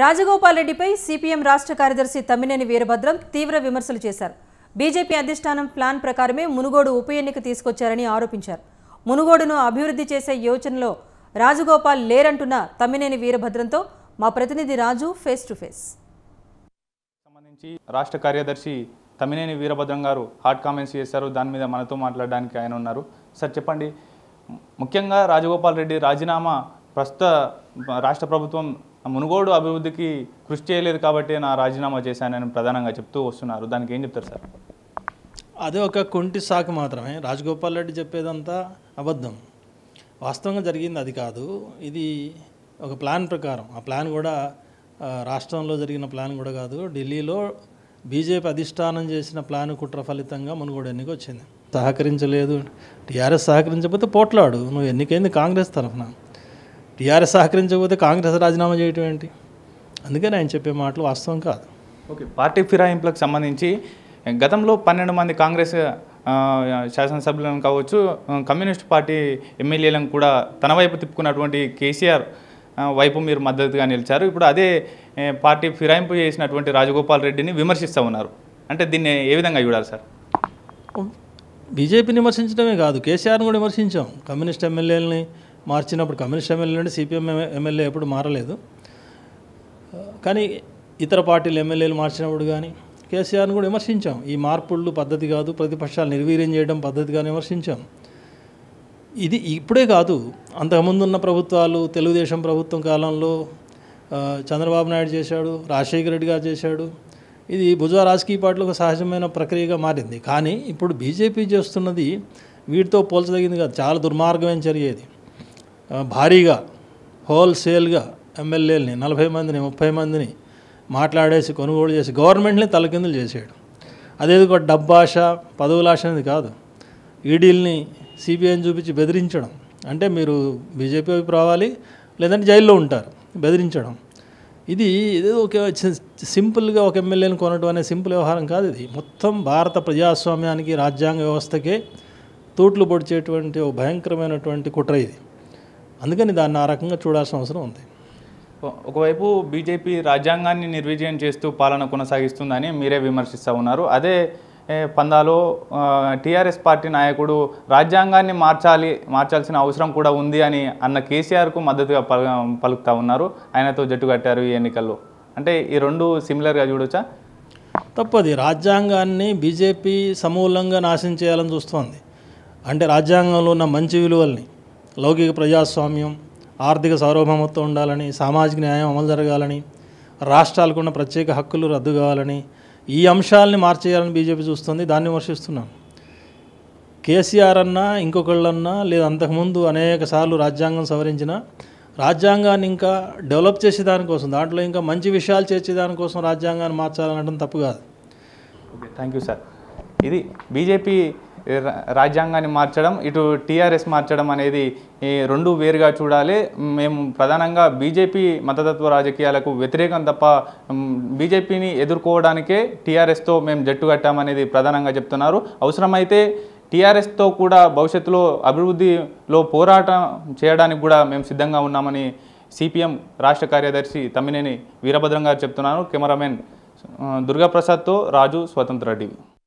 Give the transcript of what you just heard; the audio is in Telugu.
రాజగోపాల్ రెడ్డిపై సిపిఎం రాష్ట్ర కార్యదర్శి తమ్మినేని వీరభద్రం తీవ్ర విమర్శలు చేశారు బీజేపీ అధిష్టానం ప్లాన్ ప్రకారమే మునుగోడు ఉప ఎన్నిక తీసుకొచ్చారని ఆరోపించారు మునుగోడును అభివృద్ధి చేసే యోచనలో రాజగోపాల్ లేరంటున్న తమ్మినేని వీరభద్రంతో మా ప్రతినిధి రాజు ఫేస్ టు ఫేస్ సంబంధించి రాష్ట్ర కార్యదర్శి తమ్మినేని వీరభద్రం గారు హాట్ కామెంట్స్ చేశారు దాని మీద మనతో మాట్లాడడానికి ఆయన ఉన్నారు సార్ చెప్పండి ముఖ్యంగా రాజగోపాల్ రెడ్డి రాజీనామా ప్రస్తుత రాష్ట్ర ప్రభుత్వం మునుగోడు అభివృద్ధికి కృషి చేయలేదు కాబట్టి నా రాజీనామా చేశానని ప్రధానంగా చెప్తూ వస్తున్నారు దానికి ఏం చెప్తారు సార్ అదే ఒక కుంటి సాకు మాత్రమే రాజగోపాల్ రెడ్డి చెప్పేదంతా అబద్ధం వాస్తవంగా జరిగింది అది కాదు ఇది ఒక ప్లాన్ ప్రకారం ఆ ప్లాన్ కూడా రాష్ట్రంలో జరిగిన ప్లాన్ కూడా కాదు ఢిల్లీలో బీజేపీ అధిష్టానం చేసిన ప్లాన్ కుట్ర ఫలితంగా మునుగోడు ఎన్నిక వచ్చింది సహకరించలేదు టీఆర్ఎస్ సహకరించకపోతే పోట్లాడు నువ్వు ఎన్నికైంది కాంగ్రెస్ తరఫున టీఆర్ఎస్ సహకరించకపోతే కాంగ్రెస్ రాజీనామా చేయటం ఏంటి అందుకని ఆయన చెప్పే మాటలు వాస్తవం కాదు ఓకే పార్టీ ఫిరాయింపులకు సంబంధించి గతంలో పన్నెండు మంది కాంగ్రెస్ శాసనసభ్యులను కావచ్చు కమ్యూనిస్ట్ పార్టీ ఎమ్మెల్యేలను కూడా తన వైపు తిప్పుకున్నటువంటి కేసీఆర్ వైపు మీరు మద్దతుగా నిలిచారు ఇప్పుడు అదే పార్టీ ఫిరాయింపు చేసినటువంటి రాజగోపాల్ రెడ్డిని విమర్శిస్తూ ఉన్నారు అంటే దీన్ని ఏ విధంగా చూడాలి సార్ బీజేపీని విమర్శించడమే కాదు కేసీఆర్ని కూడా విమర్శించాం కమ్యూనిస్ట్ ఎమ్మెల్యేలని మార్చినప్పుడు కమ్యూనిస్ట్ ఎమ్మెల్యే నుండి సిపిఎం ఎమ్మెల్యే ఎప్పుడు మారలేదు కానీ ఇతర పార్టీల ఎమ్మెల్యేలు మార్చినప్పుడు కానీ కేసీఆర్ని కూడా విమర్శించాం ఈ మార్పుళ్ళు పద్ధతి కాదు ప్రతిపక్షాలు నిర్వీర్యం చేయడం పద్ధతి కానీ విమర్శించాం ఇది ఇప్పుడే కాదు ఉన్న ప్రభుత్వాలు తెలుగుదేశం ప్రభుత్వం కాలంలో చంద్రబాబు నాయుడు చేశాడు రాజశేఖర రెడ్డి గారు చేశాడు ఇది భుజ రాజకీయ పార్టీలకు సహజమైన ప్రక్రియగా మారింది కానీ ఇప్పుడు బీజేపీ చేస్తున్నది వీటితో పోల్చదగింది కాదు చాలా దుర్మార్గమైన చర్య ఇది భారీగా హోల్సేల్గా ఎమ్మెల్యేలని నలభై మందిని ముప్పై మందిని మాట్లాడేసి కొనుగోలు చేసి గవర్నమెంట్ని తలకిందులు చేసేయడం అదేదో ఒక డబ్బాష పదవులాష అనేది కాదు ఈడీల్ని సిబిఐని చూపించి బెదిరించడం అంటే మీరు బీజేపీ వైపు రావాలి లేదంటే జైల్లో ఉంటారు బెదిరించడం ఇది ఏదో ఒక సింపుల్గా ఒక ఎమ్మెల్యేని కొనడం అనే సింపుల్ వ్యవహారం కాదు ఇది మొత్తం భారత ప్రజాస్వామ్యానికి రాజ్యాంగ వ్యవస్థకే తూట్లు పొడిచేటువంటి భయంకరమైనటువంటి కుట్ర ఇది అందుకని దాన్ని ఆ రకంగా చూడాల్సిన అవసరం ఉంది ఒకవైపు బీజేపీ రాజ్యాంగాన్ని నిర్విజయం చేస్తూ పాలన కొనసాగిస్తుందని మీరే విమర్శిస్తూ ఉన్నారు అదే పందాలో టీఆర్ఎస్ పార్టీ నాయకుడు రాజ్యాంగాన్ని మార్చాలి మార్చాల్సిన అవసరం కూడా ఉంది అని అన్న కేసీఆర్కు మద్దతుగా పల పలుకుతూ ఉన్నారు ఆయనతో జట్టు కట్టారు ఈ ఎన్నికల్లో అంటే ఈ రెండు సిమిలర్గా చూడొచ్చా తప్పది రాజ్యాంగాన్ని బీజేపీ సమూలంగా నాశనం చేయాలని చూస్తోంది అంటే రాజ్యాంగంలో ఉన్న మంచి విలువల్ని లౌకిక ప్రజాస్వామ్యం ఆర్థిక సార్వభౌమత్వం ఉండాలని సామాజిక న్యాయం అమలు జరగాలని రాష్ట్రాలకు ఉన్న ప్రత్యేక హక్కులు రద్దు కావాలని ఈ అంశాలని మార్చేయాలని బీజేపీ చూస్తుంది దాన్ని విమర్శిస్తున్నాను కేసీఆర్ అన్నా ఇంకొకళ్ళన్నా లేదా అంతకుముందు అనేక సార్లు రాజ్యాంగం సవరించిన రాజ్యాంగాన్ని ఇంకా డెవలప్ చేసే దానికోసం దాంట్లో ఇంకా మంచి విషయాలు చేర్చే దానికోసం రాజ్యాంగాన్ని మార్చాలనడం తప్పు కాదు ఓకే థ్యాంక్ యూ సార్ ఇది బీజేపీ రాజ్యాంగాన్ని మార్చడం ఇటు టీఆర్ఎస్ మార్చడం అనేది రెండు వేరుగా చూడాలి మేము ప్రధానంగా బీజేపీ మతతత్వ రాజకీయాలకు వ్యతిరేకం తప్ప బీజేపీని ఎదుర్కోవడానికే టీఆర్ఎస్తో మేము జట్టు కట్టామనేది ప్రధానంగా చెప్తున్నారు అవసరమైతే టీఆర్ఎస్తో కూడా భవిష్యత్తులో అభివృద్ధిలో పోరాటం చేయడానికి కూడా మేము సిద్ధంగా ఉన్నామని సిపిఎం రాష్ట్ర కార్యదర్శి తమ్మినేని వీరభద్రం గారు చెప్తున్నారు కెమెరామెన్ దుర్గాప్రసాద్తో రాజు స్వతంత్ర టీవీ